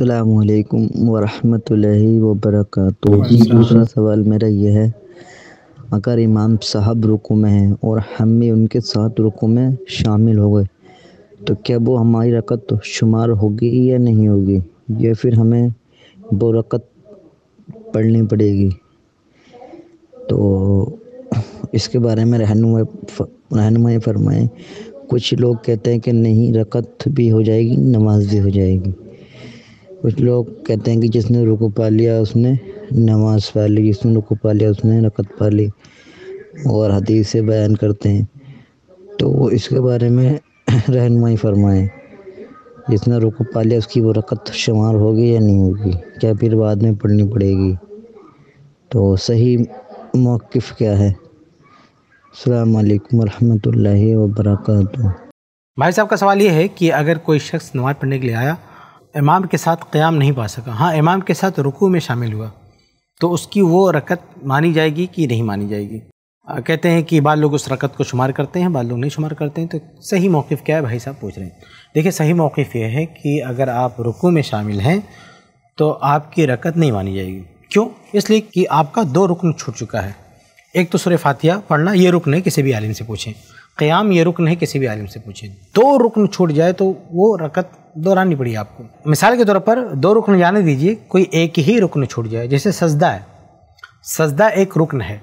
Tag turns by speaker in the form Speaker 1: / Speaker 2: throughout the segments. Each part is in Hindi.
Speaker 1: अल्लाम वरहमतुल्लि वबरक दूसरा सवाल मेरा यह है अगर इमाम साहब रुकू में हैं और हम भी उनके साथ रुकू में शामिल हो गए तो क्या वो हमारी रकत तो शुमार होगी या नहीं होगी या फिर हमें वो रकत पढ़नी पड़ेगी तो इसके बारे में रहनुमा रहनुमाई फरमाएँ कुछ लोग कहते हैं कि नहीं रकत भी हो जाएगी नमाज भी हो जाएगी कुछ लोग कहते हैं कि जिसने रुकू पा लिया उसने नमाज पा ली जिसने रुकू पा लिया उसने रकत पा ली और हदीस से बयान करते हैं तो वो इसके बारे में रहनमाई फरमाए जिसने रुकू पा लिया उसकी वो रकत शुमार होगी या नहीं होगी क्या फिर बाद में पढ़नी पड़ेगी तो सही मौक़ क्या है अलैक्म वरहमतुल्लाहि वबरकatuh भाई साहब का सवाल ये है कि अगर कोई शख्स नमाज़ पढ़ने के लिए आया इमाम के साथ क़्याम नहीं पा सका हाँ इमाम के साथ रुकू में शामिल हुआ तो उसकी वो रकत मानी जाएगी कि नहीं मानी जाएगी आ, कहते हैं कि बाद लोग उस रकत को शुमार करते हैं बाद लोग नहीं शुमार करते हैं तो सही मौक़ क्या है भाई साहब पूछ रहे हैं देखिए सही मौक़ ये है कि अगर आप रुकू में शामिल हैं तो आपकी रकत नहीं मानी जाएगी क्यों इसलिए कि आपका दो रुकन छूट चुका है एक तो सुरे फातिया पढ़ना ये रुकन है किसी भी आलिम से पूछें क़्याम ये रुकन है किसी भी आलिम से पूछें दो रुकन छूट जाए तो वो रकत दोहरानी पड़ी आपको मिसाल के तौर पर दो रुकन जाने दीजिए कोई एक ही रुकन छूट जाए जैसे सजदा है सजदा एक रुकन है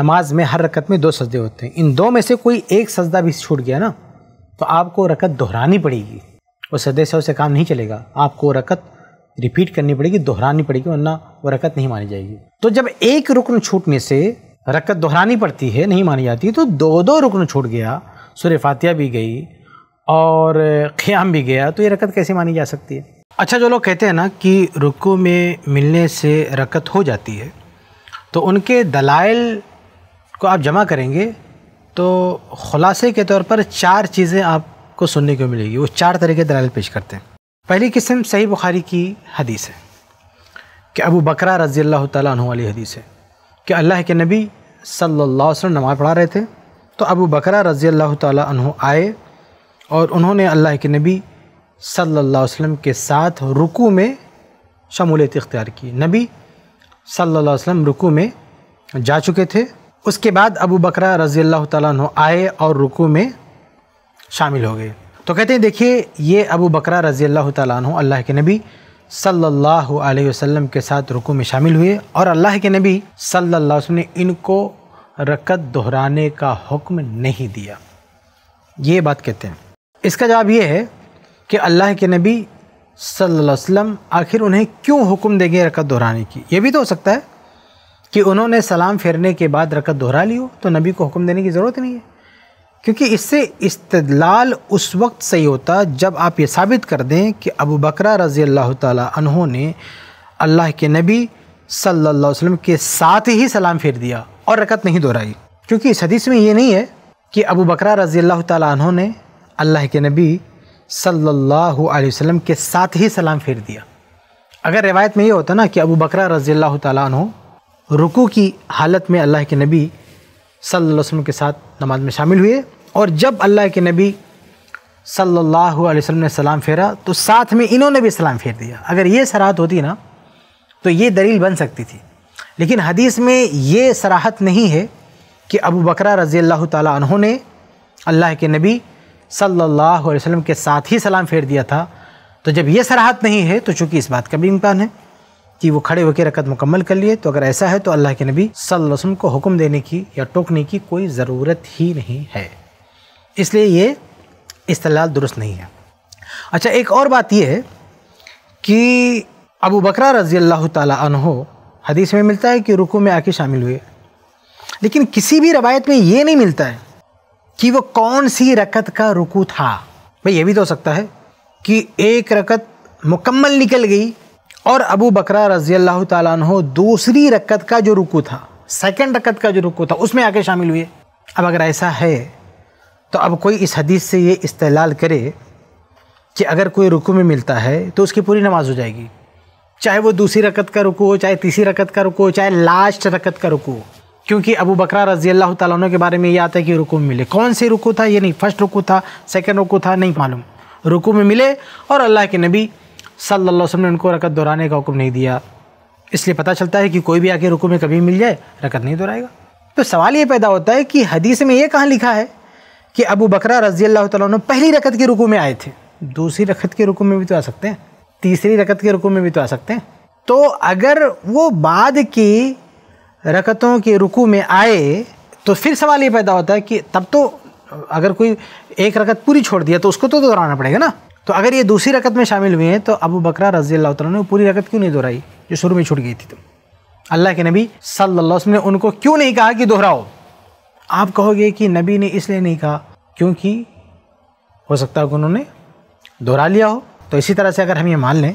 Speaker 1: नमाज में हर रकत में दो सजदे होते हैं इन दो में से कोई एक सजदा भी छूट गया ना तो आपको रकत दोहरानी पड़ेगी और सदे से उसे काम नहीं चलेगा आपको रकत रिपीट करनी पड़ेगी दोहरानी पड़ेगी वरना वो रकत नहीं मानी जाएगी तो जब एक रुकन छूटने से रकत दोहरानी पड़ती है नहीं मानी जाती तो दो दो रुकन छूट गया सूर्य फातिया भी गई और ख़्याम भी गया तो ये रकत कैसे मानी जा सकती है अच्छा जो लोग कहते हैं ना कि रुकू में मिलने से रकत हो जाती है तो उनके दलाइल को आप जमा करेंगे तो ख़ुलासे के तौर पर चार चीज़ें आपको सुनने को मिलेगी वो चार तरह के दलाइल पेश करते हैं पहली किस्म सही बुखारी की हदीस है कि अबू बकरा रज़ी अल्लाह तु वाली हदीस है कि अल्लाह के नबी सल्ला नमाज़ पढ़ा रहे थे तो अबू बकरा रज़ी अल्लाह तु आए और उन्होंने अल्लाह के नबी सल्लल्लाहु अलैहि वसल्लम के साथ रुकू में शमूलियत इख्तियार की नबी सल्लल्लाहु अलैहि वसल्लम रुकू में जा चुके थे उसके बाद अबू बकरा रज़ी अल्लाह तु आए और रुकू में शामिल हो गए तो कहते हैं देखिए ये अबू बकरा रज़ी अल्लाह तु अल्लाह के नबी सल्लल्लाहु अलैहि वसल्लम के साथ रुकू में शामिल हुए और अल्लाह के नबी सल्लल्लाहु अलैहि वसल्लम ने इनको रकत दोहराने का हुक्म नहीं दिया ये बात कहते हैं इसका जवाब ये है कि अल्लाह के नबी सल्लल्लाहु अलैहि वसल्लम आखिर उन्हें क्यों हुक्म देंगे रकत दोहराने की ये भी तो हो सकता है कि उन्होंने सलाम फेरने के बाद रकत दोहरा ली हो तो नबी को हुक्म देने की ज़रूरत नहीं है क्योंकि इससे इस्तदलाल उस वक्त सही होता जब आप ये साबित कर दें कि अबू बकरा रज़ी अल्लाह तहों ने अल्लाह के नबी सल्लल्लाहु अलैहि वसल्लम के साथ ही सलाम फेर दिया और रकत नहीं दोहराई क्योंकि इस हदीस में ये नहीं है कि अबू बकरा रज़ी अल्लाह तहों ने अल्लाह के नबी सल्लल्लाहु अलैहि वसल्लम के साथ ही सलाम फेर दिया अगर रिवायत में ये होता ना कि अबू बकरा रज़ी अल्लाह तु रुकू की हालत में अल्लाह के नबी सल्लल्लाहु अलैहि वसल्लम के साथ नमाज में शामिल हुए और जब अल्लाह के नबी सल्लल्लाहु अलैहि वसल्लम ने सलाम फेरा तो साथ में इन्होंने भी सलाम फेर दिया अगर ये सराहत होती ना तो ये दलील बन सकती थी लेकिन हदीस में ये सराहत नहीं है कि अबू बकरा रज़ी अल्लाह तु ने अल्लाह के नबी सल्लल्लाहु अलैहि वसल्लम के साथ ही सलाम फेर दिया था तो जब ये सराहत नहीं है तो चूंकि इस बात का भी इम्कान है कि वो खड़े होकर रकत मुकम्मल कर लिए तो अगर ऐसा है तो अल्लाह के नबी सल्लल्लाहु अलैहि वसल्लम को हुक्म देने की या टोकने की कोई ज़रूरत ही नहीं है इसलिए ये इस्तलाल दुरुस्त नहीं है अच्छा एक और बात यह है कि अबू बकर रज़ी अल्लाह तहो हदीस में मिलता है कि रुकू में आके शामिल हुए लेकिन किसी भी रवायत में ये नहीं मिलता है कि वो कौन सी रकत का रुकू था भाई ये भी तो हो सकता है कि एक रकत मुकम्मल निकल गई और अबू बकरा रजी अल्लाह तु दूसरी रकत का जो रुकू था सेकेंड रकत का जो रुकू था उसमें आके शामिल हुए अब अगर ऐसा है तो अब कोई इस हदीस से ये इस्तेलाल करे कि अगर कोई रुकू में मिलता है तो उसकी पूरी नमाज हो जाएगी चाहे वो दूसरी रकत का रुकू हो चाहे तीसरी रकत का रुकू हो चाहे लास्ट रकत का रुकू हो क्योंकि अबू बकरा रजी अल्लाह तुम के बारे में ये आता है कि रुकू में मिले कौन से रुकू था ये नहीं फर्स्ट रुकू था सेकेंड रुकू था नहीं मालूम रुकू में मिले और अल्लाह के नबी सल्ला वसम ने उनको रकत दोहराने का हुक्म नहीं दिया इसलिए पता चलता है कि कोई भी आके रुकू में कभी मिल जाए रकत नहीं दोहराएगा तो सवाल ये पैदा होता है कि हदीस में ये कहाँ लिखा है कि अबू बकरा रजी अल्लाह तुम पहली रकत के रुकू में आए थे दूसरी रकत के रुकू में भी तो आ सकते हैं तीसरी रकत के रुकू में भी तो आ सकते हैं तो अगर वो बाद की रकतों के रुकू में आए तो फिर सवाल ये पैदा होता है कि तब तो अगर कोई एक रकत पूरी छोड़ दिया तो उसको तो दोहराना पड़ेगा ना तो अगर ये दूसरी रकत में शामिल हुए हैं तो अबू बकरा रजी अल्लाह ने पूरी रकत क्यों नहीं दोहराई जो शुरू में छूट गई थी तो अल्लाह के नबी सल्लल्लाहु अलैहि ने उनको क्यों नहीं कहा कि दोहराओ आप कहोगे कि नबी ने इसलिए नहीं कहा क्योंकि हो सकता है कि उन्होंने दोहरा लिया हो तो इसी तरह से अगर हम ये मान लें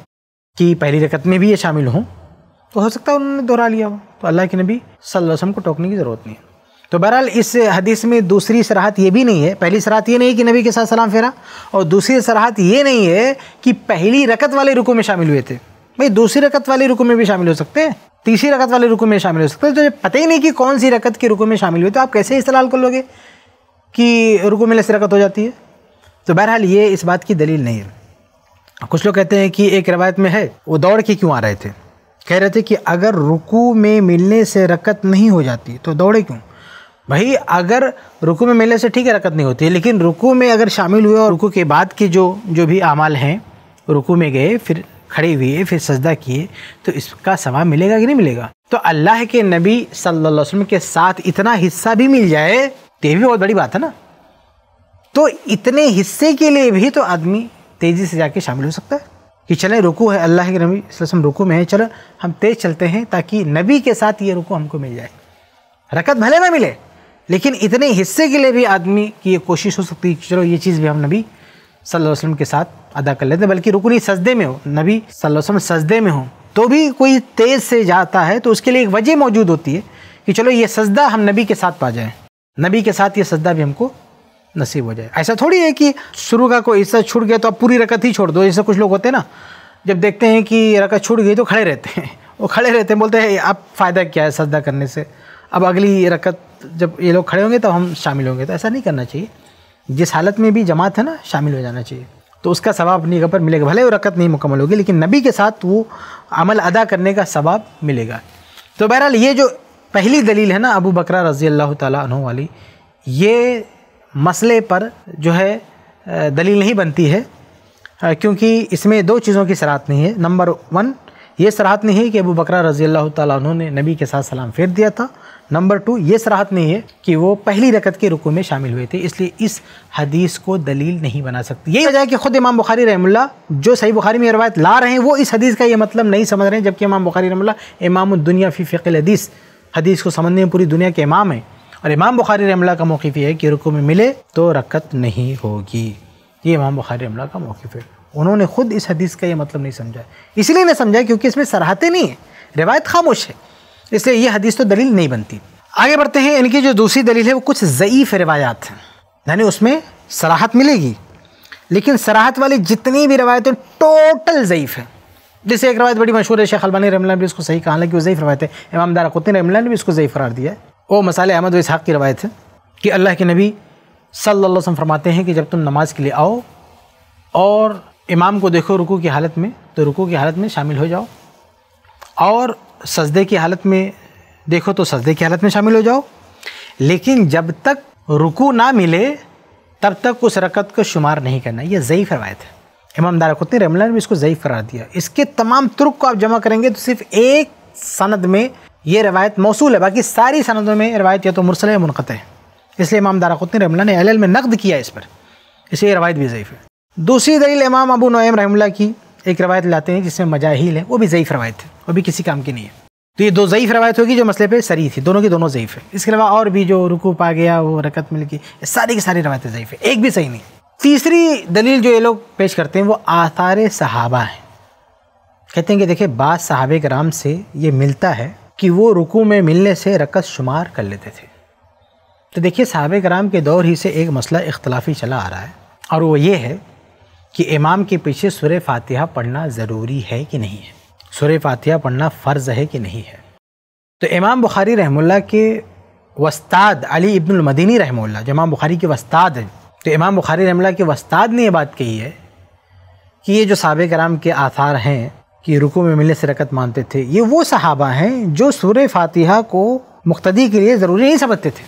Speaker 1: कि पहली रकत में भी ये शामिल हों तो हो सकता है उन्होंने दोहरा लिया हो तो अल्लाह के नबी वसम को टोकने की ज़रूरत नहीं तो बहरहाल इस हदीस में दूसरी सराहत ये भी नहीं है पहली सराहत ये नहीं कि नबी के साथ सलाम फेरा और दूसरी सराहत ये नहीं है कि पहली रकत वाले रुकू में शामिल हुए थे भाई दूसरी रकत वाले रुकू में भी शामिल हो सकते हैं तीसरी रकत वाले रुकू में शामिल हो सकते हैं तो पता ही नहीं कि कौन सी रकत के रुकू में शामिल हुए तो आप कैसे इस्तेलाल कर लोगे कि रुकू में लस रकत हो जाती है तो बहरहाल ये इस बात की दलील नहीं है कुछ लोग कहते हैं कि एक रवायत में है वो दौड़ के क्यों आ रहे थे कह रहे थे कि अगर रुकू में मिलने से रकत नहीं हो जाती तो दौड़े क्यों भाई अगर रुकू में मिलने से ठीक है रकत नहीं होती लेकिन रुकू में अगर शामिल हुए और रुकू के बाद के जो जो भी अमाल हैं रुकू में गए फिर खड़े हुए फिर सजदा किए तो इसका सवाब मिलेगा कि नहीं मिलेगा तो अल्लाह के नबी सल्लल्लाहु अलैहि वसल्लम के साथ इतना हिस्सा भी मिल जाए तो भी बहुत बड़ी बात है ना तो इतने हिस्से के लिए भी तो आदमी तेज़ी से जाके शामिल हो सकता है कि चलें रुकू है अल्लाह के नबी वसम रुकू में है चलो हम तेज़ चलते हैं ताकि नबी के साथ ये रुकू हमको मिल जाए रकत भले ना मिले लेकिन इतने हिस्से के लिए भी आदमी की ये कोशिश हो सकती है चलो ये चीज़ भी हम नबी सल्लल्लाहु अलैहि वसल्लम के साथ अदा कर लेते हैं बल्कि रुकनी सजदे में हो नबी सल्लल्लाहु अलैहि वसल्लम सजदे में हो तो भी कोई तेज़ से जाता है तो उसके लिए एक वजह मौजूद होती है कि चलो ये सजदा हम नबी के साथ पा जाएँ नबी के साथ ये सजदा भी हमको नसीब हो जाए ऐसा थोड़ी है कि शुरू का कोई हिस्सा छूट गया तो आप पूरी रकत ही छोड़ दो जैसे कुछ लोग होते हैं ना जब देखते हैं कि रकत छूट गई तो खड़े रहते हैं वो खड़े रहते हैं बोलते हैं आप फ़ायदा क्या है सजदा करने से अब अगली रकत जब ये लोग खड़े होंगे तो हम शामिल होंगे तो ऐसा नहीं करना चाहिए जिस हालत में भी जमात है ना शामिल हो जाना चाहिए तो उसका सवाब अपनी जगह पर मिलेगा भले वो रकत नहीं मुकम्मल होगी लेकिन नबी के साथ वो अमल अदा करने का सवाब मिलेगा तो बहरहाल ये जो पहली दलील है ना अबू बकरा रज़ी अल्लाह तु वाली ये मसले पर जो है दलील नहीं बनती है क्योंकि इसमें दो चीज़ों की सराहत नहीं है नंबर वन ये सराहत नहीं है कि अबू बकरा रज़ी अल्लाह तु ने नबी के साथ सलाम फेर दिया था नंबर टू ये सराहत नहीं है कि वो पहली रकत के रुकू में शामिल हुए थे इसलिए इस हदीस को दलील नहीं बना सकती यही वजह है कि ख़ुद इमाम बुखारी रहमुल्ला जो सही बुखारी में रवायत ला रहे हैं वो इस हदीस का ये मतलब नहीं समझ रहे हैं जबकि इमाम बुखारी रहमुल्ला इमाम दुनिया फ़ी फ़िकल हदीस हदीस को समझने में पूरी दुनिया के इमाम हैं और इमाम बुखारी रमला का मौक़ यह है कि रुको में मिले तो रकत नहीं होगी ये इमाम बुखारी रमला का मौक़ है उन्होंने ख़ुद इस हदीस का ये मतलब नहीं समझा इसलिए नहीं समझा क्योंकि इसमें सराहते नहीं हैं रिवायत खामोश है इसलिए यह हदीस तो दलील नहीं बनती आगे बढ़ते हैं इनकी जो दूसरी दलील है वो कुछ ज़यीफ़ रवायात हैं यानी उसमें सराहत मिलेगी लेकिन सराहत वाली जितनी भी रवायतें टोटल ज़यीफ़ हैं जैसे एक रवायत बड़ी मशहूर है शेख अलबानी रमला ने भी इसको सही कहा कि वो ज़यीफ़ रवायत है इमाम दारा रमला ने भी इसको ज़यीफ़ करार दिया है वो मसाले अहमद इसहाक़ की रवायत है कि अल्लाह के नबी सल्लल्लाहु अलैहि वसल्लम फरमाते हैं कि जब तुम नमाज के लिए आओ और इमाम को देखो रुकू की हालत में तो रुकू की हालत में शामिल हो जाओ और सजदे की हालत में देखो तो सजदे की हालत में शामिल हो जाओ लेकिन जब तक रुकू ना मिले तब तक उस रकत को शुमार नहीं करना यह ज़यीफ़ रवायत है इमाम दारकुतनी रमला ने भी इसको ज़यीफ़ करार दिया इसके तमाम तुर्क को आप जमा करेंगे तो सिर्फ एक सनद में ये रवायत मौसू है बाकी सारी सनतों में रवायत या तो मुरसल या है इसलिए इमाम दाराकुतनी रमला ने एल में नकद किया इस पर इसलिए रवायत भी ज़यीफ़ है दूसरी दलील इमाम अबू नोम रहमला की एक रवायत लाते हैं जिसमें मजाहिल है वो भी ज़यीफ़ रवायत है वो भी किसी काम की नहीं है तो ये दो ज़यीफ़ रवायत होगी जो मसले पे सरी थी दोनों की दोनों ज़यीफ़ है इसके अलावा और भी जो रुकू पा गया वो रकत मिल गई सारी की सारी रवायतें ज़यीफ़ है एक भी सही नहीं तीसरी दलील जो ये लोग पेश करते हैं वो आसार सहाबा हैं कहते हैं कि देखिए बाद सहाबे कराम से ये मिलता है कि वो रुकू में मिलने से रकस शुमार कर लेते थे तो देखिए साहब कराम के दौर ही से एक मसला इख्तलाफी चला आ रहा है और वो ये है कि इमाम के पीछे सुर फातिहा पढ़ना ज़रूरी है कि नहीं है सुर फातिहा पढ़ना फ़र्ज़ है कि नहीं है तो इमाम बुखारी रहमुल्ला के वस्ताद अली इब्नमदीनी रहमुल्ला जो इमाम बुखारी के वस्ताद हैं तो इमाम बुखारी रहमुल्ला के वस्ताद ने यह बात कही है कि ये जो साहब कराम के आसार हैं कि रुकू में मिलने से रकत मानते थे ये वो सहाबा हैं जो सूर फातिहा को मुख्तदी के लिए ज़रूरी नहीं समझते थे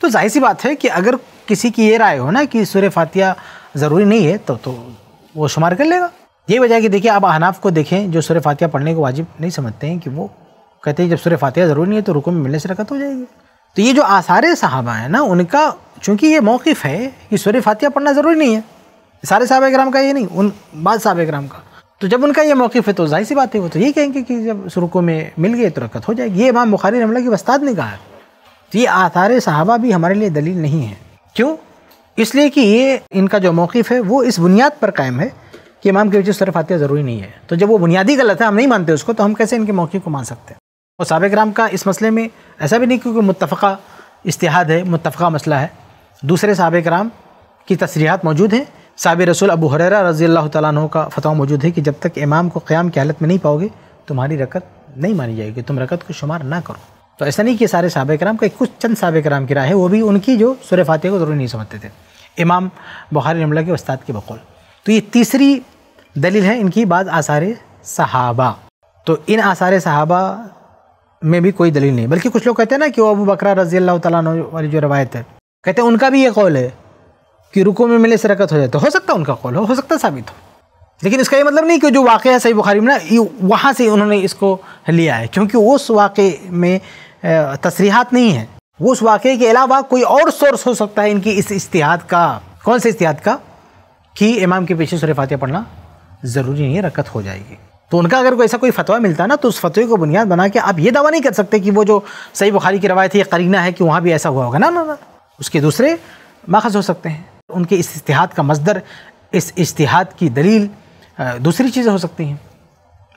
Speaker 1: तो जाहिर सी बात है कि अगर किसी की ये राय हो ना कि सूर्य फातिहा ज़रूरी नहीं है तो तो वो शुमार कर लेगा ये वजह कि देखिए आप अहनाफ को देखें जो सूर फातिहा पढ़ने को वाजिब नहीं समझते हैं कि वो कहते हैं जब सूर फातिहा ज़रूरी नहीं है तो रुकू में मिलने से रकत हो जाएगी तो ये जो आसार साहबा हैं ना उनका चूँकि ये मौक़ है कि सूर्य फातिहा पढ़ना ज़रूरी नहीं है सारे साहब ग्राम का ये नहीं उन बाद साहब कराम का तो जब उनका ये मौक़ है तो जाहिर सी बात है वो तो यही कहेंगे कि जब शुरुकों में मिल गए तो रकत हो जाएगी ये इमाम बुखारी रमला की वस्ताद ने कहा है तो ये आथार साहबा भी हमारे लिए दलील नहीं है क्यों इसलिए कि ये इनका जो मौक़ है वो इस बुनियाद पर कायम है कि इमाम की वजह सरफ आते ज़रूरी नहीं है तो जब वो बुनियादी गलत है हम नहीं मानते उसको तो हम कैसे इनके मौक़े को मान सकते हैं और सबक राम का इस मसले में ऐसा भी नहीं क्योंकि मुतफ़ा इश्तहाद है मुतफ़ा मसला है दूसरे सबक राम की तसरीहत मौजूद हैं साब रसूल अबू हरेरा रज़ी अल्लाह तु का फतवा मौजूद है कि जब तक इमाम को क़्याम की हालत में नहीं पाओगे तुम्हारी रकत नहीं मानी जाएगी तुम रकत को शुमार ना करो तो ऐसा नहीं कि सारे सब कराम का कुछ चंद सब कराम की राय है वो भी उनकी जो सुर फातह को ज़रूरी नहीं समझते थे इमाम बुखारी रमला के उस्ताद के बकौल तो ये तीसरी दलील है इनकी बाद आसार सहाबा तो इन आसार सहाबा में भी कोई दलील नहीं बल्कि कुछ लोग कहते हैं ना कि वो अबू बकरा रज़ी अल्लाह तु वाली जो रवायत है कहते हैं उनका भी ये कौल है कि रुको में मिले शरकत हो जाए तो हो सकता है उनका कौल हो सकता साबित हो लेकिन इसका ये मतलब नहीं कि जो वाक़ है सही बुखारी में ना वहाँ से उन्होंने इसको लिया है क्योंकि उस वाक़े में तसरीहत नहीं है उस वाक़े के अलावा कोई और सोर्स हो सकता है इनकी इस इश्तिहाद का कौन से इश्तिहाद का कि इमाम के पीछे सूर्य पढ़ना ज़रूरी नहीं है रकत हो जाएगी तो उनका अगर कोई ऐसा कोई फतवा मिलता ना तो उस फतवे को बुनियाद बना के आप ये दावा नहीं कर सकते कि वो जो सही बुखारी की रवायत है करीना है कि वहाँ भी ऐसा हुआ होगा ना ना ना उसके दूसरे माखज हो सकते हैं उनके इस इश्तहाद का मजदर इस इश्तिहाद की दलील दूसरी चीज़ें हो सकती हैं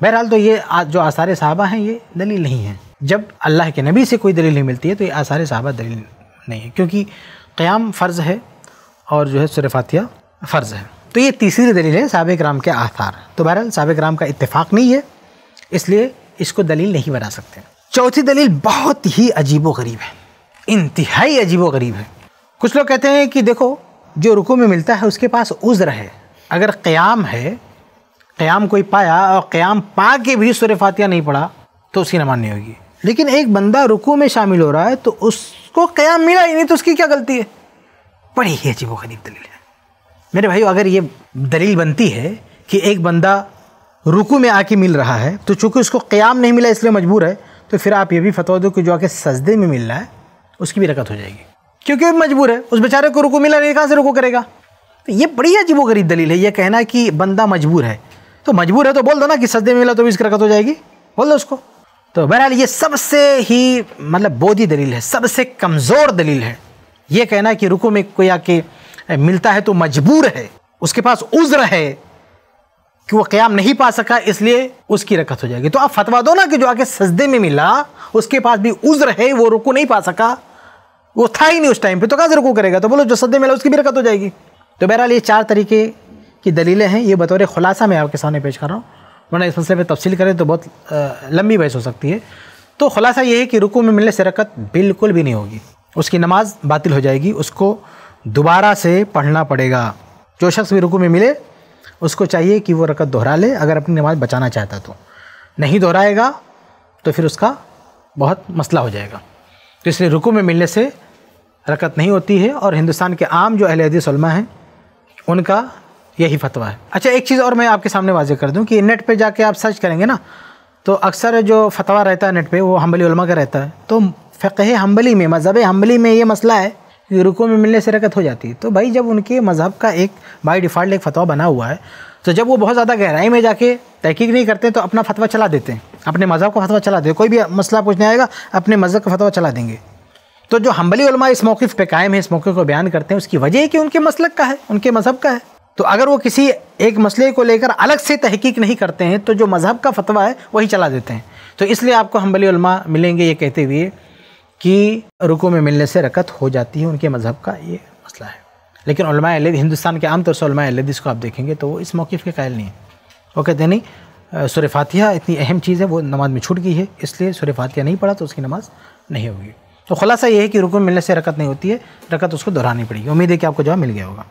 Speaker 1: बहरहाल तो ये आज जो आसार साहबा हैं ये दलील नहीं है जब अल्लाह के नबी से कोई दलील नहीं मिलती है तो ये आसार साहबा दलील नहीं है क्योंकि क़्याम फ़र्ज़ है और जो है सुर फ़र्ज़ है तो ये तीसरी दलील है सबक राम के आसार तो बहरहाल सबक राम का इतफ़ाक़ नहीं है इसलिए इसको दलील नहीं बना सकते चौथी दलील बहुत ही अजीब व गरीब है इंतहाई अजीब व गरीब है कुछ लोग कहते हैं कि देखो जो रुको में मिलता है उसके पास उज़्र है अगर क़्याम है क़्याम कोई पाया और क़्याम पा के भी सुर फातिया नहीं पढ़ा तो उसकी नमाज नहीं होगी लेकिन एक बंदा रुकू में शामिल हो रहा है तो उसको क़्याम मिला ही नहीं तो उसकी क्या गलती है बड़ी ही अजीब गरीब दलील है मेरे भाई अगर ये दलील बनती है कि एक बंदा रुकू में आके मिल रहा है तो चूँकि उसको क़्याम नहीं मिला इसलिए मजबूर है तो फिर आप ये भी फतवा दो कि जो आके सजदे में मिल रहा है उसकी भी रकत हो जाएगी क्योंकि मजबूर है उस बेचारे को रुको मिला नहीं कहाँ से रुको करेगा तो ये बड़ी गरीब दलील है ये कहना कि बंदा मजबूर है तो मजबूर है तो बोल दो ना कि सजदे में मिला तो भी इसकी रकत हो जाएगी बोल दो उसको तो बहरहाल ये सबसे ही मतलब बोधी दलील है सबसे कमज़ोर दलील है ये कहना है कि रुको में कोई आके मिलता है तो मजबूर है उसके पास उज्र है कि वो क़्याम नहीं पा सका इसलिए उसकी रकत हो जाएगी तो आप फतवा दो ना कि जो आके सजदे में मिला उसके पास भी उज्र है वो रुको नहीं पा सका वो था ही नहीं उस टाइम पे तो कहाँ से रुकू करेगा तो बोलो जो सदे मिला उसकी भी रकत हो जाएगी तो बहरहाल ये चार तरीके की दलीलें हैं ये बतौर खुलासा मैं आपके सामने पेश कर रहा हूँ वरना इस मसले पर तफसील करें तो बहुत लंबी बहस हो सकती है तो खुलासा ये है कि रुकू में मिलने से रकत बिल्कुल भी नहीं होगी उसकी नमाज बातिल हो जाएगी उसको दोबारा से पढ़ना पड़ेगा जो शख्स भी रुकू में मिले उसको चाहिए कि वो रकत दोहरा ले अगर अपनी नमाज बचाना चाहता तो नहीं दोहराएगा तो फिर उसका बहुत मसला हो जाएगा तो इसलिए रुकू में मिलने से रकत नहीं होती है और हिंदुस्तान के आम जो अहल हदीसमा हैं उनका यही फतवा है अच्छा एक चीज़ और मैं आपके सामने वाजे कर दूँ कि नेट पे जाके आप सर्च करेंगे ना तो अक्सर जो फतवा रहता है नेट पे वो हम्बली उलमा का रहता है तो फ़क़ह हम्बली में मज़हब हम्बली में ये मसला है कि रुको में मिलने से रकत हो जाती है तो भाई जब उनके मज़हब का एक बाई डिफ़ाल्ट एक फतवा बना हुआ है तो जब वो बहुत ज़्यादा गहराई में जाके तहकीक नहीं करते तो अपना फतवा चला देते हैं अपने मज़हब का फतवा चला देते कोई भी मसला पूछने आएगा अपने मज़हब का फतवा चला देंगे तो जो हम्बली इस मौक़ पे कायम है इस मौक़े को बयान करते हैं उसकी वजह कि उनके मसलक का है उनके मज़हब का है तो अगर वो किसी एक मसले को लेकर अलग से तहकीक नहीं करते हैं तो जो मज़हब का फतवा है वही चला देते हैं तो इसलिए आपको हम्बली मिलेंगे ये कहते हुए कि रुको में मिलने से रकत हो जाती है उनके मज़हब का ये मसला है लेकिन हिंदुस्तान के आमतौर से इसको आप देखेंगे तो वो इस मौक़ के कायल नहीं है वो कहते नहीं सुर फातिया इतनी अहम चीज़ है वो नमाज़ में छूट गई है इसलिए सुर फातिया नहीं पढ़ा तो उसकी नमाज़ नहीं होगी तो खुलासा ये है कि रुकू मिलने से रकत नहीं होती है रकत उसको दोहरानी पड़ेगी उम्मीद है कि आपको जवाब मिल गया होगा